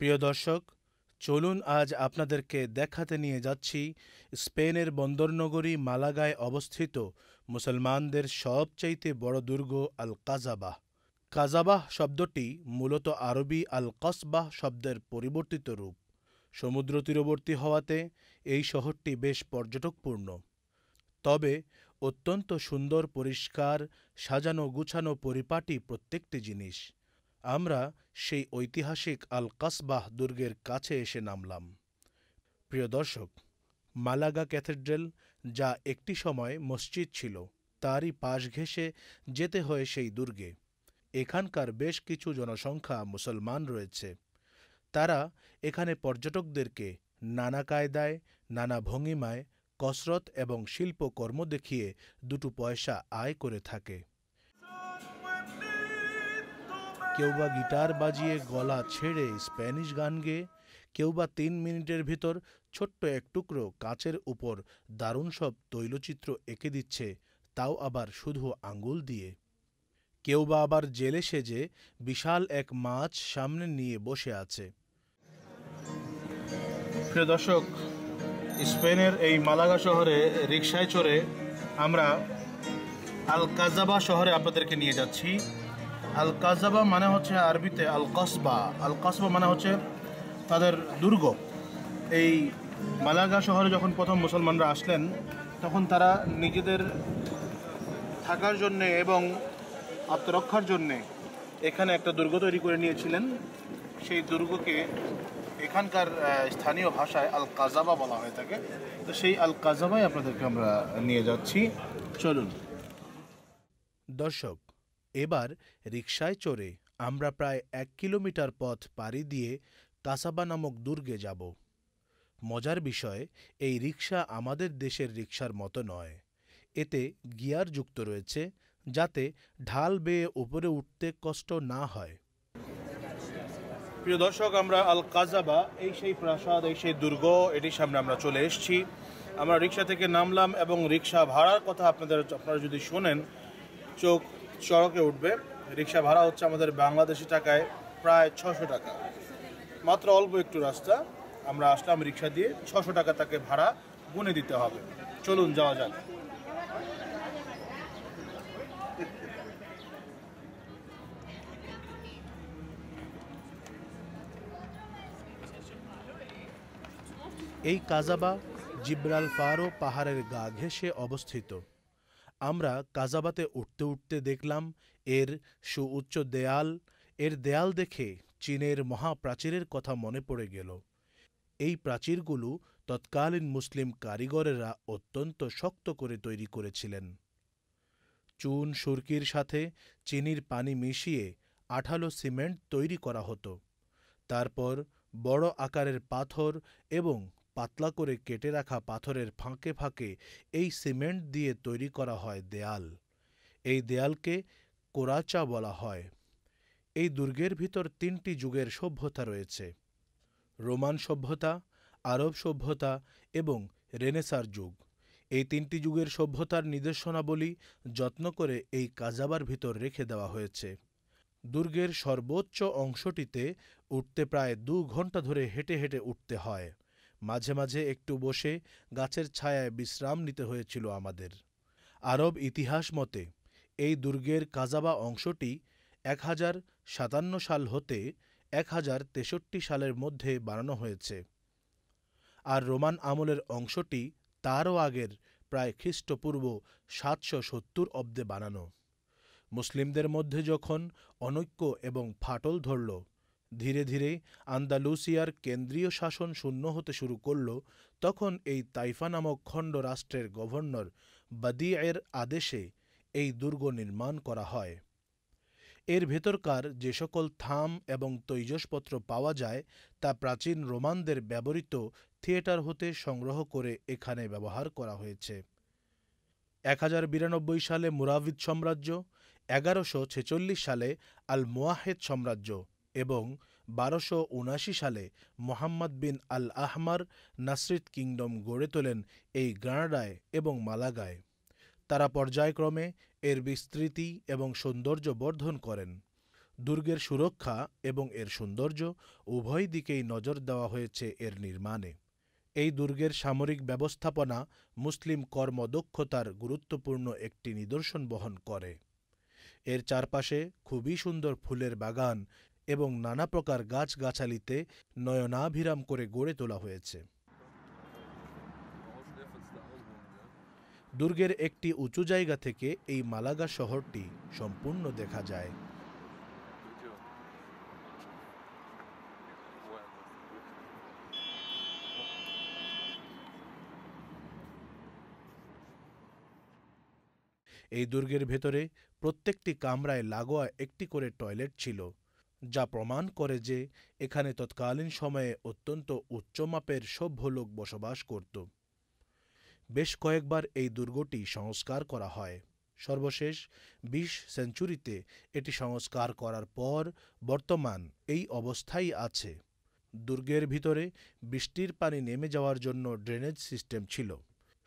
প্রিয় দর্শক চলুন আজ আপনাদেরকে দেখাতে নিয়ে যাচ্ছি স্পেনের বন্দরনগরী মালাগায় অবস্থিত মুসলমানদের সবচাইতে বড় দুর্গ আল কাজাবাহ কাজাবাহ শব্দটি মূলত আরবি আল কসবাহ শব্দের পরিবর্তিত রূপ সমুদ্র তীরবর্তী হওয়াতে এই শহরটি বেশ পর্যটকপূর্ণ তবে অত্যন্ত সুন্দর পরিষ্কার সাজানো গুছানো পরিপাটি প্রত্যেকটি জিনিস আমরা সেই ঐতিহাসিক আল কাসবাহ দুর্গের কাছে এসে নামলাম প্রিয় দর্শক মালাগা ক্যাথেড্রেল যা একটি সময় মসজিদ ছিল তারই পাশ ঘেঁষে যেতে হয় সেই দুর্গে এখানকার বেশ কিছু জনসংখ্যা মুসলমান রয়েছে তারা এখানে পর্যটকদেরকে নানা কায়দায় নানা ভঙ্গিমায় কসরত এবং শিল্পকর্ম দেখিয়ে দুটো পয়সা আয় করে থাকে কেউ বা গিটার বাজিয়ে গলা ছেড়ে স্প্যানিশ গান গেয়ে কেউ বা তিন মিনিটের ভিতর ছোট্ট এক টুকরো কাচের উপর দারুণ সব তৈলচিত্র এঁকে দিচ্ছে তাও আবার শুধু আঙ্গুল দিয়ে কেউ বা আবার জেলে সেজে বিশাল এক মাছ সামনে নিয়ে বসে আছে প্রিয় দর্শক স্পেনের এই মালাগা শহরে রিক্সায় চড়ে আমরা আলকাজাবা শহরে আপনাদেরকে নিয়ে যাচ্ছি আল কাজাবা মানে হচ্ছে আরবিতে আল কসবা আল কসবা মানে হচ্ছে তাদের দুর্গ এই মালাগা শহরে যখন প্রথম মুসলমানরা আসলেন তখন তারা নিজেদের থাকার জন্যে এবং আত্মরক্ষার জন্যে এখানে একটা দুর্গ তৈরি করে নিয়েছিলেন সেই দুর্গকে এখানকার স্থানীয় ভাষায় আল কাজাবা বলা হয়ে থাকে তো সেই আল কাজাবাই আপনাদেরকে আমরা নিয়ে যাচ্ছি চলুন দর্শক এবার রিকশায় চড়ে আমরা প্রায় এক কিলোমিটার পথ পাড়ি দিয়ে কাসাবা নামক দুর্গে যাব মজার বিষয় এই রিকশা আমাদের দেশের রিকশার মতো নয় এতে গিয়ার যুক্ত রয়েছে যাতে ঢাল বেয়ে উপরে উঠতে কষ্ট না হয় প্রিয় দর্শক আমরা আল কাজাবা এই সেই প্রাসাদ এই সেই দুর্গ এটির সামনে আমরা চলে এসেছি আমরা রিক্সা থেকে নামলাম এবং রিক্সা ভাড়ার কথা আপনাদের আপনারা যদি শোনেন চোখ চড়কে উঠবে রিক্সা ভাড়া হচ্ছে আমাদের বাংলাদেশি টাকায় প্রায় ছশো টাকা মাত্র অল্প একটু রাস্তা আমরা আসলাম রিক্সা দিয়ে ছশো টাকা তাকে ভাড়া গুনে দিতে হবে চলুন যাওয়া যাক এই কাজাবা জিব্রাল ফারো পাহাড়ের গা ঘেঁষে অবস্থিত আমরা কাজাবাতে উঠতে উঠতে দেখলাম এর সুউচ্চ দেয়াল এর দেয়াল দেখে চীনের মহাপ্রাচীরের কথা মনে পড়ে গেল এই প্রাচীরগুলো তৎকালীন মুসলিম কারিগরেরা অত্যন্ত শক্ত করে তৈরি করেছিলেন চুন সুরকির সাথে চিনির পানি মিশিয়ে আঠালো সিমেন্ট তৈরি করা হতো তারপর বড় আকারের পাথর এবং পাতলা করে কেটে রাখা পাথরের ফাঁকে ফাঁকে এই সিমেন্ট দিয়ে তৈরি করা হয় দেয়াল এই দেয়ালকে কোরাচা বলা হয় এই দুর্গের ভিতর তিনটি যুগের সভ্যতা রয়েছে রোমান সভ্যতা আরব সভ্যতা এবং রেনেসার যুগ এই তিনটি যুগের সভ্যতার নির্দেশনাবলী যত্ন করে এই কাজাবার ভিতর রেখে দেওয়া হয়েছে দুর্গের সর্বোচ্চ অংশটিতে উঠতে প্রায় দু ঘন্টা ধরে হেঁটে হেঁটে উঠতে হয় মাঝে মাঝে একটু বসে গাছের ছায়ায় বিশ্রাম নিতে হয়েছিল আমাদের আরব ইতিহাস মতে এই দুর্গের কাজাবা অংশটি এক হাজার সাতান্ন সাল হতে এক হাজার তেষট্টি সালের মধ্যে বানানো হয়েছে আর রোমান আমলের অংশটি তারও আগের প্রায় খ্রিস্টপূর্ব সাতশো সত্তর অব্দে বানানো মুসলিমদের মধ্যে যখন অনৈক্য এবং ফাটল ধরল ধীরে ধীরে আন্দালুসিয়ার কেন্দ্রীয় শাসন শূন্য হতে শুরু করল তখন এই তাইফা নামক খণ্ড রাষ্ট্রের গভর্নর বাদিয়ের আদেশে এই দুর্গ নির্মাণ করা হয় এর ভেতরকার যে সকল থাম এবং তৈজসপত্র পাওয়া যায় তা প্রাচীন রোমানদের ব্যবহৃত থিয়েটার হতে সংগ্রহ করে এখানে ব্যবহার করা হয়েছে এক সালে মুরাভিদ সাম্রাজ্য এগারোশো সালে আল মোয়াহেদ সাম্রাজ্য এবং বারোশো উনাশি সালে Muhammad bin al Ahmar Nasrid kingdom গড়ে তোলেন এই গ্রানাডায় এবং মালাগায় তারা পর্যায়ক্রমে এর বিস্তৃতি এবং সৌন্দর্য বর্ধন করেন দুর্গের সুরক্ষা এবং এর সৌন্দর্য উভয় দিকেই নজর দেওয়া হয়েছে এর নির্মাণে এই দুর্গের সামরিক ব্যবস্থাপনা মুসলিম কর্মদক্ষতার গুরুত্বপূর্ণ একটি নিদর্শন বহন করে এর চারপাশে খুবই সুন্দর ফুলের বাগান এবং নানা প্রকার গাছগাছালিতে নয়নাভিরাম করে গড়ে তোলা হয়েছে দুর্গের একটি উঁচু জায়গা থেকে এই মালাগা শহরটি সম্পূর্ণ দেখা যায় এই দুর্গের ভেতরে প্রত্যেকটি কামরায় লাগোয়া একটি করে টয়লেট ছিল যা প্রমাণ করে যে এখানে তৎকালীন সময়ে অত্যন্ত উচ্চমাপের সভ্য লোক বসবাস করত বেশ কয়েকবার এই দুর্গটি সংস্কার করা হয় সর্বশেষ বিশ সেঞ্চুরিতে এটি সংস্কার করার পর বর্তমান এই অবস্থাই আছে দুর্গের ভিতরে বৃষ্টির পানি নেমে যাওয়ার জন্য ড্রেনেজ সিস্টেম ছিল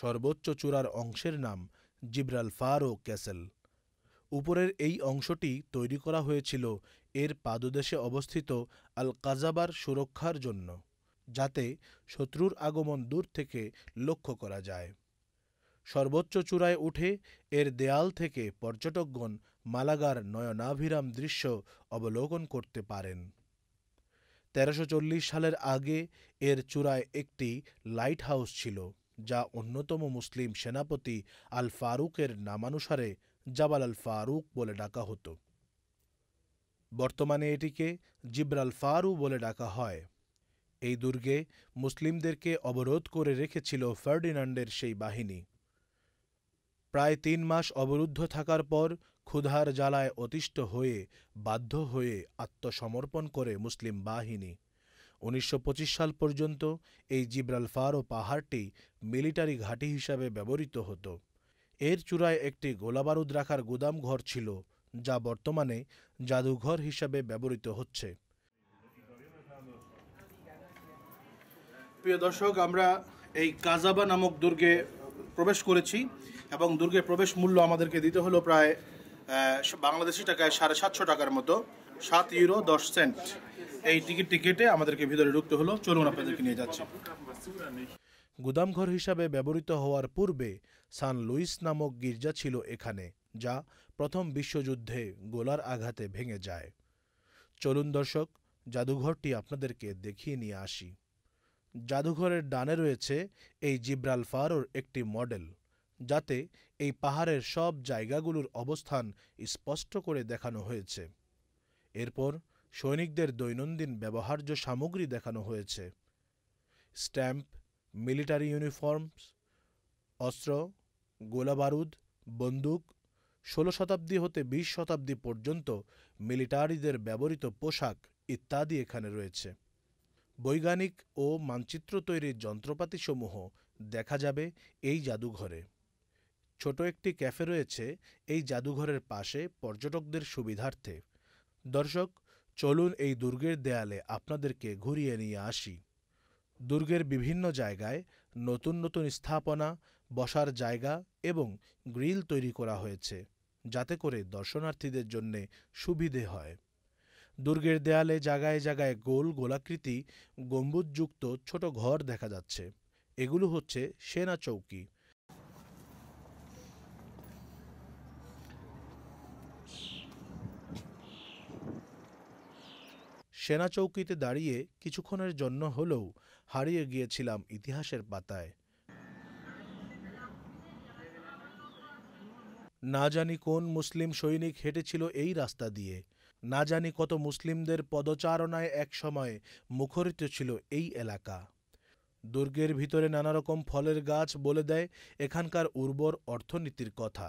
সর্বোচ্চ চূড়ার অংশের নাম জিব্রাল ফারো ক্যাসেল উপরের এই অংশটি তৈরি করা হয়েছিল এর পাদদেশে অবস্থিত আল কাজাবার সুরক্ষার জন্য যাতে শত্রুর আগমন দূর থেকে লক্ষ্য করা যায় সর্বোচ্চ চূড়ায় উঠে এর দেয়াল থেকে পর্যটকগণ মালাগার নয়নাভিরাম দৃশ্য অবলোকন করতে পারেন তেরোশো সালের আগে এর চূড়ায় একটি লাইট হাউস ছিল যা অন্যতম মুসলিম সেনাপতি আল ফারুকের নামানুসারে জাবাল আল ফারুক বলে ডাকা হতো বর্তমানে এটিকে জিব্রাল ফারু বলে ডাকা হয় এই দুর্গে মুসলিমদেরকে অবরোধ করে রেখেছিল ফার্ডিনান্ডের সেই বাহিনী প্রায় তিন মাস অবরুদ্ধ থাকার পর ক্ষুধার জ্বালায় অতিষ্ঠ হয়ে বাধ্য হয়ে আত্মসমর্পণ করে মুসলিম বাহিনী উনিশশো সাল পর্যন্ত এই জিব্রাল ও পাহাড়টি মিলিটারি ঘাঁটি হিসাবে ব্যবহৃত হতো এর চূড়ায় একটি গোলাবারুদ রাখার গুদাম ঘর ছিল যা বর্তমানে জাদুঘর হিসাবে ব্যবহৃত হচ্ছে প্রিয় দর্শক আমরা এই কাজাবা নামক দুর্গে প্রবেশ করেছি এবং দুর্গে প্রবেশ মূল্য আমাদেরকে দিতে হলো প্রায় বাংলাদেশি টাকায় সাড়ে সাতশো টাকার মতো সাত ইউরো দশ সেন্ট এই টিকিটটি কেটে আমাদেরকে ভিতরে ঢুকতে হলো চলুন আপনাদেরকে নিয়ে যাচ্ছি গুদামঘর হিসাবে ব্যবহৃত হওয়ার পূর্বে সান লুইস নামক গির্জা ছিল এখানে যা প্রথম বিশ্বযুদ্ধে গোলার আঘাতে ভেঙে যায় চলুন দর্শক জাদুঘরটি আপনাদেরকে দেখিয়ে নিয়ে আসি জাদুঘরের ডানে রয়েছে এই জিব্রাল ফারোর একটি মডেল যাতে এই পাহাড়ের সব জায়গাগুলোর অবস্থান স্পষ্ট করে দেখানো হয়েছে এরপর সৈনিকদের দৈনন্দিন ব্যবহার্য সামগ্রী দেখানো হয়েছে স্ট্যাম্প মিলিটারি ইউনিফর্মস অস্ত্র গোলাবারুদ বন্দুক ষোলো শতাব্দী হতে বিশ শতাব্দী পর্যন্ত মিলিটারিদের ব্যবহৃত পোশাক ইত্যাদি এখানে রয়েছে বৈজ্ঞানিক ও মানচিত্র তৈরির যন্ত্রপাতিসমূহ দেখা যাবে এই জাদুঘরে ছোট একটি ক্যাফে রয়েছে এই জাদুঘরের পাশে পর্যটকদের সুবিধার্থে দর্শক চলুন এই দুর্গের দেয়ালে আপনাদেরকে ঘুরিয়ে নিয়ে আসি দুর্গের বিভিন্ন জায়গায় নতুন নতুন স্থাপনা বসার জায়গা এবং গ্রিল তৈরি করা হয়েছে যাতে করে দর্শনার্থীদের জন্যে সুবিধে হয় দুর্গের দেয়ালে জায়গায় জায়গায় গোল গোলাকৃতি গম্বুজযুক্ত ছোট ঘর দেখা যাচ্ছে এগুলো হচ্ছে সেনা চৌকি সেনা চৌকিতে দাঁড়িয়ে কিছুক্ষণের জন্য হলেও হারিয়ে গিয়েছিলাম ইতিহাসের পাতায় না জানি কোন মুসলিম সৈনিক হেঁটেছিল এই রাস্তা দিয়ে না জানি কত মুসলিমদের পদচারণায় এক সময় মুখরিত ছিল এই এলাকা দুর্গের ভিতরে নানারকম ফলের গাছ বলে দেয় এখানকার উর্বর অর্থনীতির কথা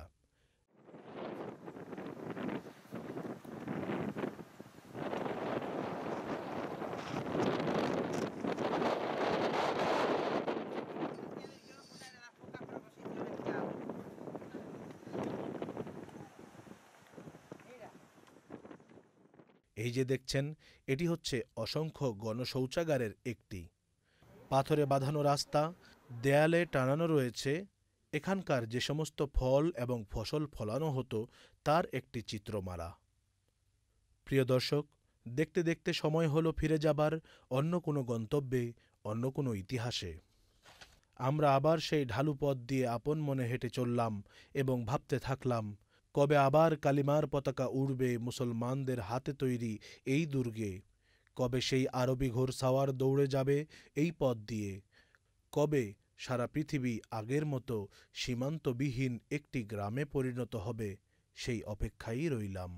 এই যে দেখছেন এটি হচ্ছে অসংখ্য গণশৌচাগারের একটি পাথরে বাঁধানো রাস্তা দেয়ালে টানানো রয়েছে এখানকার যে সমস্ত ফল এবং ফসল ফলানো হতো তার একটি চিত্রমালা প্রিয় দর্শক দেখতে দেখতে সময় হলো ফিরে যাবার অন্য কোনো গন্তব্যে অন্য কোনো ইতিহাসে আমরা আবার সেই ঢালু পথ দিয়ে আপন মনে হেঁটে চললাম এবং ভাবতে থাকলাম কবে আবার কালিমার পতাকা উড়বে মুসলমানদের হাতে তৈরি এই দুর্গে কবে সেই আরবি ঘোর সাওয়ার দৌড়ে যাবে এই পথ দিয়ে কবে সারা পৃথিবী আগের মতো সীমান্তবিহীন একটি গ্রামে পরিণত হবে সেই অপেক্ষাই রইলাম